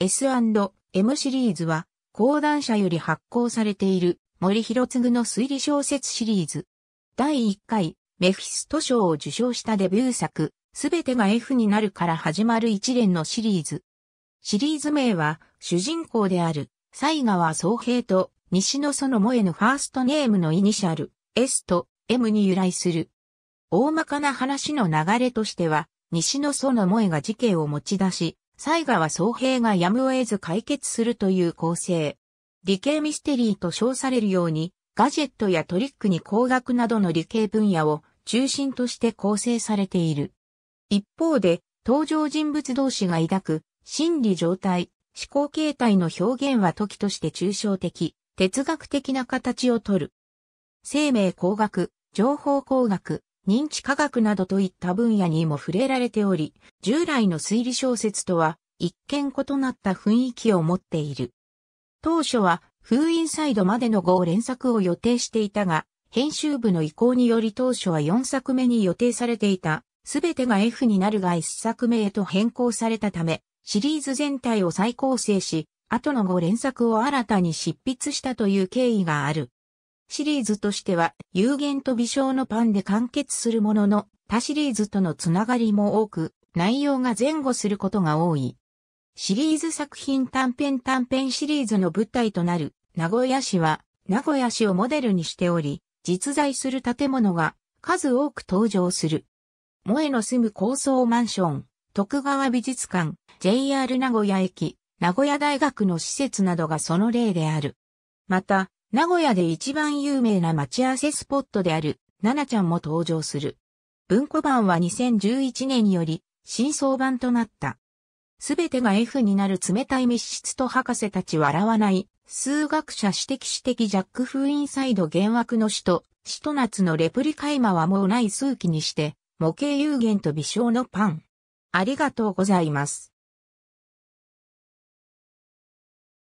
S&M シリーズは、講談社より発行されている森博次の推理小説シリーズ。第1回、メフィスト賞を受賞したデビュー作、すべてが F になるから始まる一連のシリーズ。シリーズ名は、主人公である、西川総平と西野園萌えのファーストネームのイニシャル、S と M に由来する。大まかな話の流れとしては、西野園萌えが事件を持ち出し、災害は総兵がやむを得ず解決するという構成。理系ミステリーと称されるように、ガジェットやトリックに工学などの理系分野を中心として構成されている。一方で、登場人物同士が抱く心理状態、思考形態の表現は時として抽象的、哲学的な形をとる。生命工学、情報工学、認知科学などといった分野にも触れられており、従来の推理小説とは一見異なった雰囲気を持っている。当初は封印サイドまでの5連作を予定していたが、編集部の意向により当初は4作目に予定されていた、すべてが F になるが1作目へと変更されたため、シリーズ全体を再構成し、後の5連作を新たに執筆したという経緯がある。シリーズとしては有限と微小のパンで完結するものの、他シリーズとのつながりも多く、内容が前後することが多い。シリーズ作品短編短編シリーズの舞台となる名古屋市は、名古屋市をモデルにしており、実在する建物が数多く登場する。萌えの住む高層マンション、徳川美術館、JR 名古屋駅、名古屋大学の施設などがその例である。また、名古屋で一番有名な待ち合わせスポットである、ななちゃんも登場する。文庫版は2011年により、新装版となった。すべてが F になる冷たい密室と博士たち笑わない、数学者指摘指摘ジャックインサイド幻惑の使徒、使徒夏のレプリカ今はもうない数奇にして、模型有限と微笑のパン。ありがとうございます。